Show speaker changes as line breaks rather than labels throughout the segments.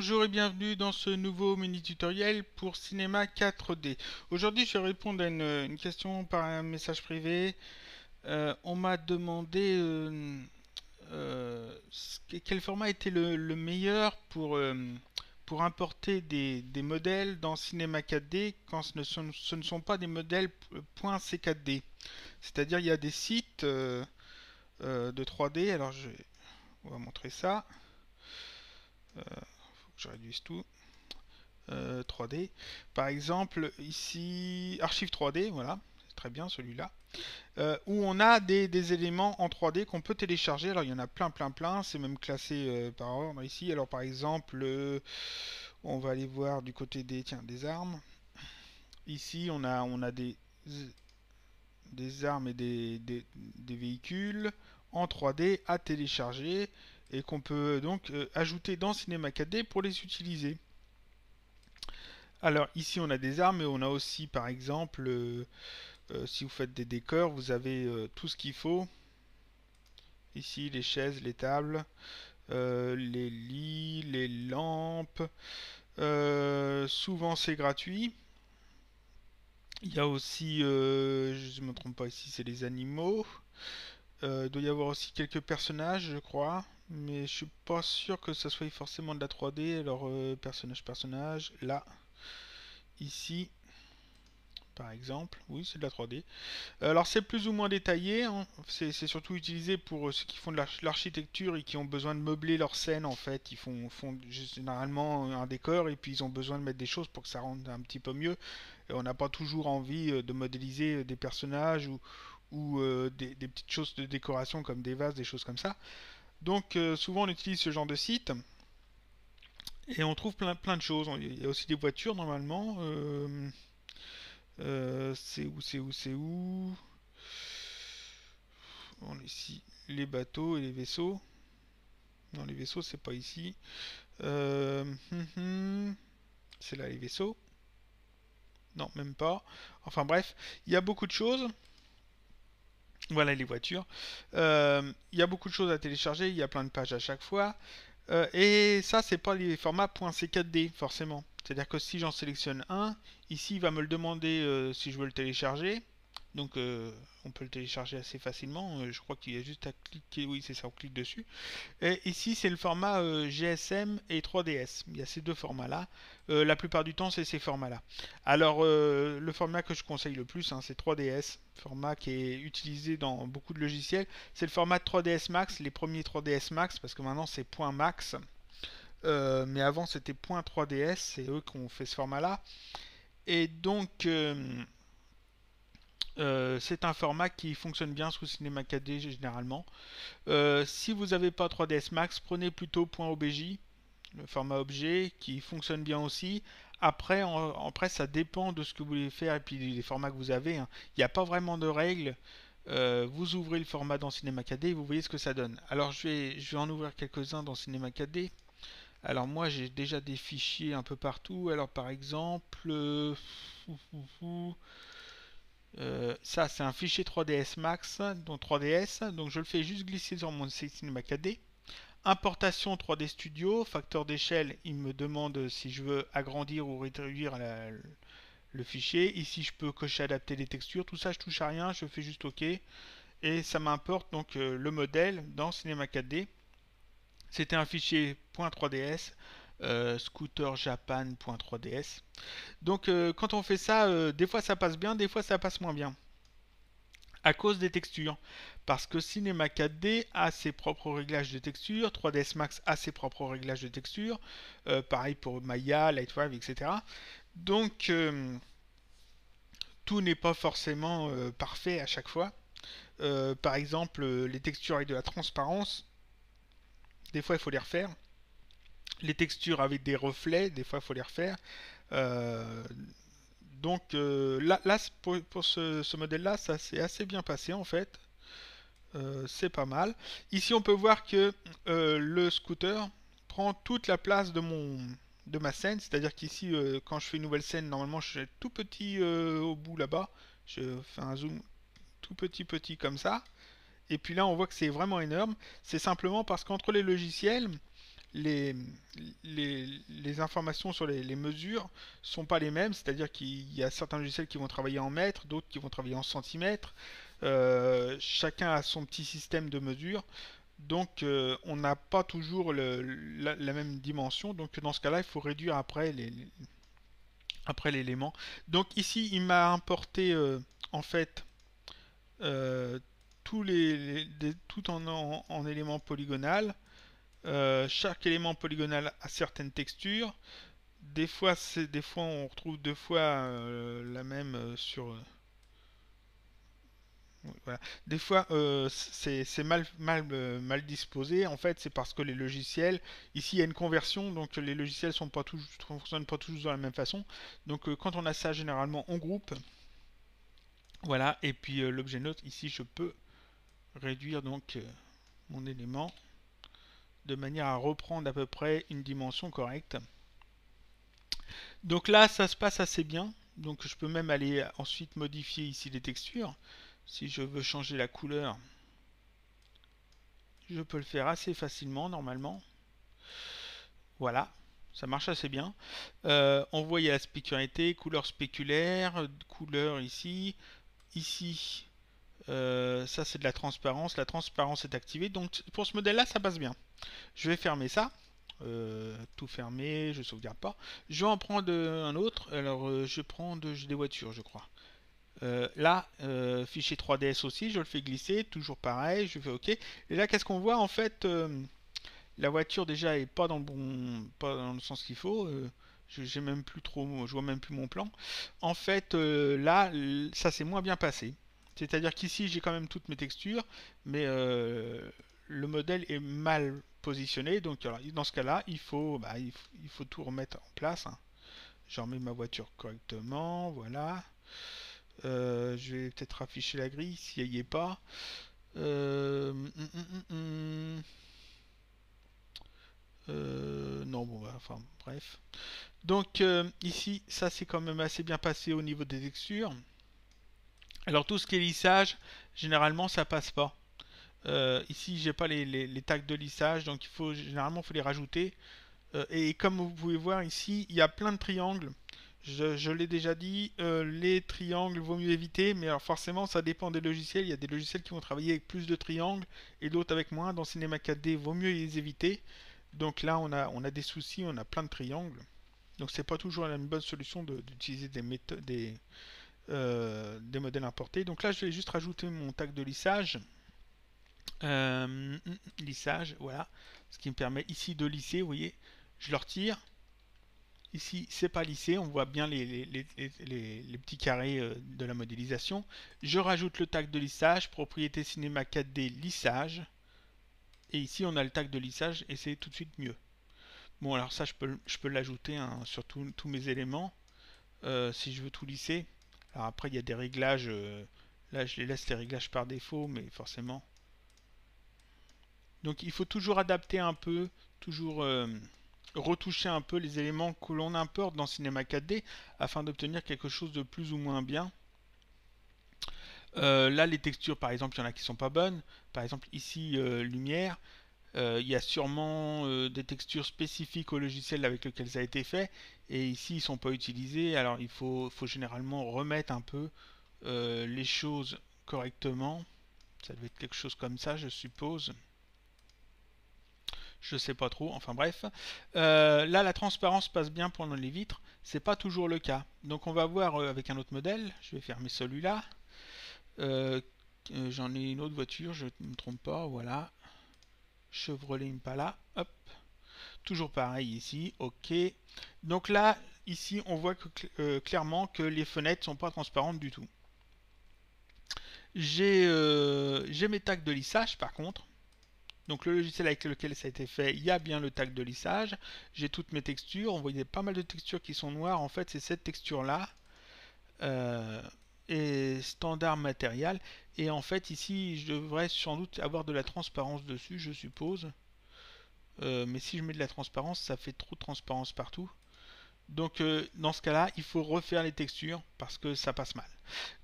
Bonjour et bienvenue dans ce nouveau mini tutoriel pour Cinéma 4D. Aujourd'hui je vais répondre à une, question par un message privé. Euh, on m'a demandé euh, euh, quel format était le, meilleur pour, pour importer des, modèles dans Cinéma 4D quand ce ne sont, ce ne sont pas des modèles .c4D. C'est-à-dire il y a des sites de 3D, alors je on va montrer ça je réduise tout. 3D. Euh, par exemple, ici, archive 3D, voilà, très bien celui-là, euh, où on a des, éléments en 3D qu'on peut télécharger. Alors, il y en a plein, plein, plein, c'est même classé euh, par ordre ici. Alors, par exemple, on va aller voir du côté des, tiens, des armes. Ici, on a, on a des, des armes et des, des véhicules en 3D à télécharger et qu'on peut donc euh, ajouter dans Cinema 4D pour les utiliser. Alors ici on a des armes et on a aussi par exemple euh, euh, si vous faites des décors vous avez tout ce qu'il faut. Ici les chaises, les tables, les lits, les lampes. souvent c'est gratuit. Il y a aussi, je ne me trompe pas ici, c'est les animaux il euh, doit y avoir aussi quelques personnages, je crois. Mais je suis pas sûr que ce soit forcément de la 3D. Alors, euh, personnage, personnage. Là. Ici. Par exemple. Oui, c'est de la 3D. Alors, c'est plus ou moins détaillé. Hein. C'est surtout utilisé pour euh, ceux qui font de l'architecture et qui ont besoin de meubler leur scène, en fait. Ils font, font généralement un décor et puis ils ont besoin de mettre des choses pour que ça rende un petit peu mieux. Et on n'a pas toujours envie de modéliser des personnages ou ou euh, des, petites choses de décoration comme des vases, des choses comme ça. Donc euh, souvent on utilise ce genre de site et on trouve plein, de choses. Il y a aussi des voitures normalement. Euh, c'est où, c'est où, c'est où On ici. Les bateaux et les vaisseaux. Non, les vaisseaux, c'est pas ici. Hum, hum. c'est là les vaisseaux. Non, même pas. Enfin bref, il y a beaucoup de choses. Voilà les voitures. Euh, il y a beaucoup de choses à télécharger, il y a plein de pages à chaque fois. Euh, et ça, c'est pas les formats .c4d forcément. C'est-à-dire que si j'en sélectionne un, ici il va me le demander euh, si je veux le télécharger. Donc euh, on peut le télécharger assez facilement. Euh, je crois qu'il y a juste à cliquer. Oui, c'est ça, on clique dessus. Et ici, c'est le format euh, GSM et 3DS. Il y a ces deux formats-là. la plupart du temps, c'est ces formats-là. Alors, le format que je conseille le plus, hein, c'est 3DS. Format qui est utilisé dans beaucoup de logiciels. C'est le format 3DS Max, les premiers 3DS Max, parce que maintenant, c'est point max. mais avant, c'était point 3DS. C'est eux qui ont fait ce format-là. Et donc euh, c'est un format qui fonctionne bien sous Cinema 4D généralement. Euh, si vous n'avez pas 3ds Max, prenez plutôt .obj, le format objet, qui fonctionne bien aussi. Après, après, ça dépend de ce que vous voulez faire et puis des formats que vous avez. Hein. Il n'y a pas vraiment de règles. Euh, vous ouvrez le format dans Cinema 4D et vous voyez ce que ça donne. Alors je vais, je vais en ouvrir quelques-uns dans Cinema 4D. Alors moi j'ai déjà des fichiers un peu partout. Alors par exemple... Euh, ça, c'est un fichier 3ds Max, donc 3ds. Donc je le fais juste glisser sur mon Cinema 4D. Importation 3D Studio, facteur d'échelle, il me demande si je veux agrandir ou réduire le fichier. Ici, je peux cocher adapter les textures. Tout ça, je touche à rien, je fais juste OK. Et ça m'importe donc euh, le modèle dans Cinema 4D. C'était un fichier .3ds Scooter euh, scooterjapan.3ds. Donc euh, quand on fait ça, euh, des fois ça passe bien, des fois ça passe moins bien. À cause des textures. Parce que Cinema 4D a ses propres réglages de texture, 3ds Max a ses propres réglages de textures pareil pour Maya, Lightwave, etc. Donc tout n'est pas forcément parfait à chaque fois. par exemple, les textures avec de la transparence, des fois il faut les refaire les textures avec des reflets, des fois il faut les refaire. Euh, donc euh, là, pour, ce, modèle-là, ça s'est assez bien passé en fait. Euh, c'est pas mal. Ici, on peut voir que le scooter prend toute la place de mon de ma scène. C'est-à-dire qu'ici, quand je fais une nouvelle scène, normalement, je suis tout petit au bout là-bas. Je fais un zoom tout petit petit comme ça. Et puis là, on voit que c'est vraiment énorme. C'est simplement parce qu'entre les logiciels, les, informations sur les, mesures mesures sont pas les mêmes, c'est-à-dire qu'il y a certains logiciels qui vont travailler en mètres, d'autres qui vont travailler en centimètres. Euh, chacun a son petit système de mesure. Donc euh, on n'a pas toujours la, même dimension. Donc dans ce cas-là, il faut réduire après après l'élément. Donc ici, il m'a importé euh, en fait tous les, tout en, en, en élément polygonal. Euh, chaque élément polygonal a certaines textures. Des fois, des fois on retrouve deux fois euh, la même euh, sur... Des fois, c'est mal, mal, mal, disposé. En fait, c'est parce que les logiciels... Ici, il y a une conversion, donc les logiciels ne pas fonctionnent pas toujours de la même façon. Donc, quand on a ça, généralement, on groupe. Voilà, et puis l'objet note, ici, je peux réduire donc mon élément de manière à reprendre à peu près une dimension correcte. Donc là, ça se passe assez bien. Donc je peux même aller ensuite modifier ici les textures. Si je veux changer la couleur, je peux le faire assez facilement normalement. Voilà, ça marche assez bien. Euh, on voit la spécularité, couleur spéculaire, couleur ici. Ici, euh, ça, c'est de la transparence. La transparence est activée. Donc, pour ce modèle-là, ça passe bien. Je vais fermer ça. Euh, tout fermé, je sauvegarde pas. Je vais en prendre euh, un autre. Alors, je prends de, des voitures, je crois. là, fichier 3DS aussi, je le fais glisser. Toujours pareil, je fais OK. Et là, qu'est-ce qu'on voit En fait, la voiture, déjà, est pas dans le bon... Pas dans le sens qu'il faut j'ai même plus trop, je vois même plus mon plan. En fait, là, ça s'est moins bien passé. C'est-à-dire qu'ici, j'ai quand même toutes mes textures, mais euh, le modèle est mal positionné. Donc, dans ce cas-là, bah, il, faut, tout remettre en place. Hein. J'en mets ma voiture correctement, voilà. Euh, je vais peut-être afficher la grille s'il n'y est pas. Euh, mm, mm, mm, non, bon, bah, enfin, bref. Donc, ici, ça c'est quand même assez bien passé au niveau des textures. Alors tout ce qui est lissage, généralement ça passe pas. Ici, euh, ici j'ai pas les, les, tags de lissage, donc il faut généralement faut les rajouter. Euh, et comme vous pouvez voir ici, il y a plein de triangles. Je, l'ai déjà dit, euh, les triangles vaut mieux éviter, mais alors forcément ça dépend des logiciels. Il y a des logiciels qui vont travailler avec plus de triangles et d'autres avec moins. Dans Cinema 4D, vaut mieux les éviter. Donc là on a, on a des soucis, on a plein de triangles. Donc c'est pas toujours la bonne solution d'utiliser des méthodes, des, euh, des modèles importés. Donc là, je vais juste rajouter mon tag de lissage. Euh, mm, lissage, voilà. Ce qui me permet ici de lisser, vous voyez. Je le retire. Ici, c'est pas lissé, on voit bien les, les, petits carrés euh, de la modélisation. Je rajoute le tag de lissage, propriété cinéma 4D lissage. Et ici, on a le tag de lissage et c'est tout de suite mieux. Bon, alors ça, je peux, je peux l'ajouter hein, sur tous mes éléments. si je veux tout lisser, après, il y a des réglages. Euh, là, je les laisse les réglages par défaut, mais forcément. Donc il faut toujours adapter un peu, toujours euh, retoucher un peu les éléments que l'on importe dans Cinema 4D afin d'obtenir quelque chose de plus ou moins bien. Euh, là, les textures, par exemple, il y en a qui sont pas bonnes. Par exemple, ici, lumière. Euh, il y a sûrement euh, des textures spécifiques au logiciel avec lequel ça a été fait, et ici ils sont pas utilisés, alors il faut, généralement remettre un peu euh, les choses correctement. Ça devait être quelque chose comme ça, je suppose. Je sais pas trop, enfin bref. là, la transparence passe bien pour les vitres, c'est pas toujours le cas. Donc on va voir avec un autre modèle, je vais fermer celui-là. J'en ai une autre voiture, je ne me trompe pas, voilà. Chevrolet Impala, hop, toujours pareil ici, ok. Donc là, ici, on voit euh, clairement que les fenêtres sont pas transparentes du tout. Euh, j'ai mes tags de lissage par contre. Donc le logiciel avec lequel ça a été fait, il y a bien le tag de lissage. J'ai toutes mes textures. On voyait pas mal de textures qui sont noires. En fait, c'est cette texture-là. Euh, et standard matériel et en fait ici je devrais sans doute avoir de la transparence dessus je suppose euh, mais si je mets de la transparence ça fait trop de transparence partout donc euh, dans ce cas là il faut refaire les textures parce que ça passe mal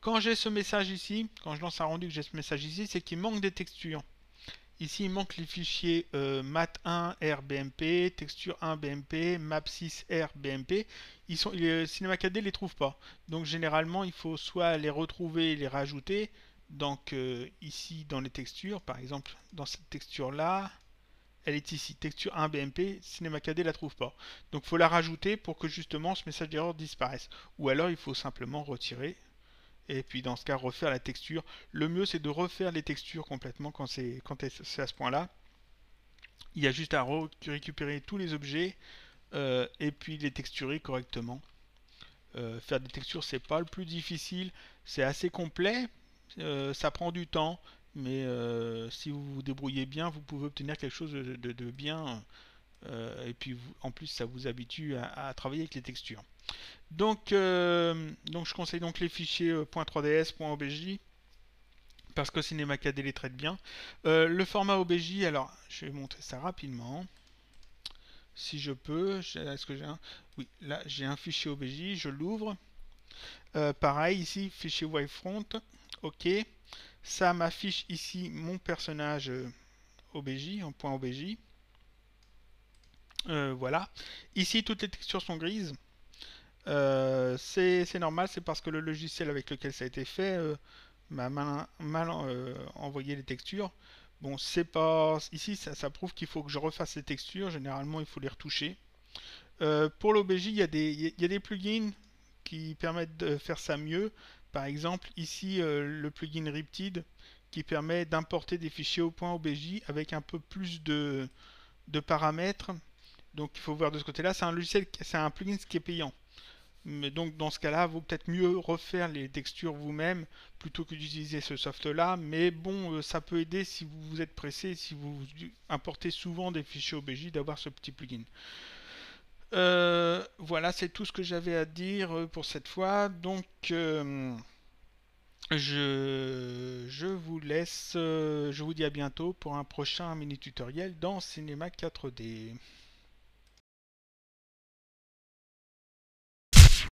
quand j'ai ce message ici quand je lance un rendu que j'ai ce message ici c'est qu'il manque des textures Ici, il manque les fichiers euh, mat1 rbmp, texture 1 bmp, map6 rbmp. Ils sont, les, 4 euh, les trouve pas. Donc généralement, il faut soit les retrouver et les rajouter. Donc euh, ici, dans les textures, par exemple, dans cette texture-là, elle est ici, texture 1 BMP, cinéma 4 la trouve pas. Donc il faut la rajouter pour que justement ce message d'erreur disparaisse. Ou alors il faut simplement retirer et puis dans ce cas refaire la texture. Le mieux c'est de refaire les textures complètement quand c'est quand c'est à ce point-là. Il y a juste à récupérer tous les objets euh, et puis les texturer correctement. Euh, faire des textures c'est pas le plus difficile, c'est assez complet, euh, ça prend du temps, mais si vous vous débrouillez bien, vous pouvez obtenir quelque chose de, bien. et puis en plus ça vous habitue à travailler avec les textures. Donc, euh, donc je conseille donc les fichiers .3ds, euh, .obj parce que Cinema 4 les traite bien. Euh, le format OBJ, alors je vais montrer ça rapidement. Si je peux, est-ce que j'ai un Oui, là j'ai un fichier OBJ, je l'ouvre. pareil ici, fichier Wavefront, ok. Ça m'affiche ici mon personnage OBJ, en point OBJ. voilà. Ici, toutes les textures sont grises. Euh, c'est normal, c'est parce que le logiciel avec lequel ça a été fait euh, m'a mal, euh, envoyé les textures. Bon, c'est pas... Ici, ça, prouve qu'il faut que je refasse les textures. Généralement, il faut les retoucher. pour l'OBJ, il y, a des plugins qui permettent de faire ça mieux. Par exemple, ici, le plugin Riptide qui permet d'importer des fichiers au point .obj avec un peu plus de, de paramètres. Donc, il faut voir de ce côté-là. C'est un logiciel, c'est un plugin qui est payant. Mais donc dans ce cas-là, vaut peut-être mieux refaire les textures vous-même plutôt que d'utiliser ce soft-là. Mais bon, euh, ça peut aider si vous vous êtes pressé, si vous importez souvent des fichiers OBJ, d'avoir ce petit plugin. Euh, voilà, c'est tout ce que j'avais à dire euh, pour cette fois. Donc, je, je, vous laisse. je vous dis à bientôt pour un prochain mini tutoriel dans Cinema 4D.